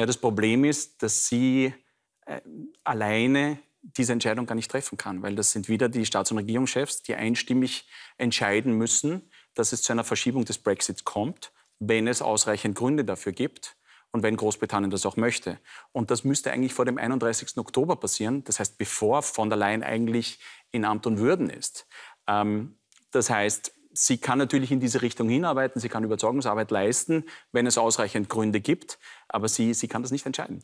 Ja, das Problem ist, dass sie äh, alleine diese Entscheidung gar nicht treffen kann, weil das sind wieder die Staats- und Regierungschefs, die einstimmig entscheiden müssen, dass es zu einer Verschiebung des Brexits kommt, wenn es ausreichend Gründe dafür gibt und wenn Großbritannien das auch möchte. Und das müsste eigentlich vor dem 31. Oktober passieren, das heißt, bevor von der Leyen eigentlich in Amt und Würden ist. Ähm, das heißt, Sie kann natürlich in diese Richtung hinarbeiten, sie kann Überzeugungsarbeit leisten, wenn es ausreichend Gründe gibt, aber sie, sie kann das nicht entscheiden.